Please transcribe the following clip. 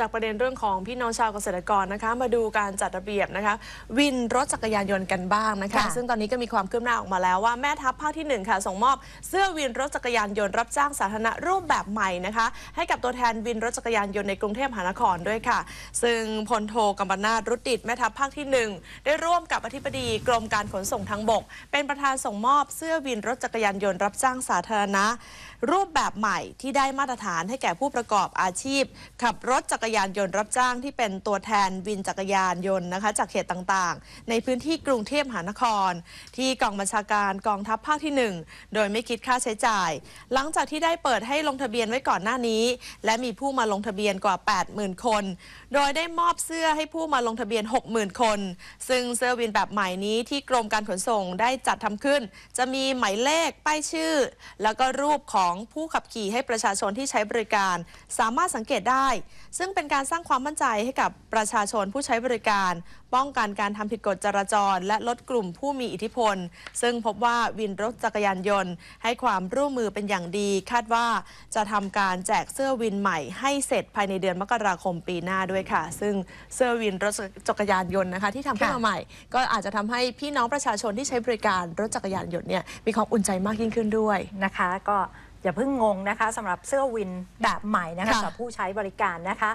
จากประเด็นเรื่องของพี่น้องชาวเกษตรกรนะคะมาดูการจัดระเบียบนะคะวินรถจักรยานยนต์กันบ้างนะคะซึ่งตอนนี้ก็มีความคืบหน้าออกมาแล้วว่าแม่ทัพภาคที่1ค่ะส่งมอบเสื้อวินรถจักรยานยนต์รับจ้างสาธารณะ รูปแบบใหม่นะคะให้กับตัวแทนวินรถจักรยานยนต์ในกรุงเทพมหานครด้วยค่ะ ซึ่งพลโทกัมปนาตรุติดแม่ทัพภาคที่ 1 ได้ร่วมกับอธิบดีกรมการขนส่งทางบก เป็นประธานส่งมอบ เสื้อวินรถจักรยานยนต์รับจ้างสาธารณะรูปแบบใหม่ที่ได้มาตรฐานให้แก่ผู้ประกอบอาชีพขับรถจักรยานยนต์รับจ้างที่เป็นตัวแทนวินจักรยานยนต์นะคะ จากเขตต่างๆ ในพื้นที่กรุงเทพมหานคร ที่กองบัญชาการกองทัพภาคที่ 1 โดยไม่คิดค่าใช้จ่าย หลังจากที่ได้เปิดให้ลงทะเบียนไว้ก่อนหน้านี้ และมีผู้มาลงทะเบียนกว่า 80,000 คน โดยได้มอบเสื้อให้ผู้มาลงทะเบียน60,000คน ซึ่งเสื้อวินแบบใหม่นี้ที่กรมการขนส่งได้จัดทำขึ้น จะมีหมายเลขป้ายชื่อ แล้วก็รูปของผู้ขับขี่ให้ประชาชนที่ใช้บริการ สามารถสังเกตได้ ซึ่งงเป็นการสร้างความมั่นใจให้กับประชาชนผู้ใช้บริการ ป้องกันการทำผิดกฎจราจร และลดกลุ่มผู้มีอิทธิพล ซึ่งพบว่าวินรถจักรยานยนต์ ให้ความร่วมมือเป็นอย่างดี คาดว่าจะทำการแจกเสื้อวินใหม่ให้เสร็จภายในเดือนมกราคมปีหน้าด้วยค่ะ ซึ่งเสื้อวินรถจักรยานยนต์นะคะ ที่ทำขึ้นมาใหม่ ก็อาจจะทำให้พี่น้องประชาชนที่ใช้บริการรถจักรยานยนต์เนี่ยมีความอุ่นใจมากยิ่งขึ้นด้วยนะคะ ก็อย่าเพิ่งงงนะคะสำหรับเสื้อวินแบบใหม่นะคะสำหรับผู้ใช้บริการนะคะ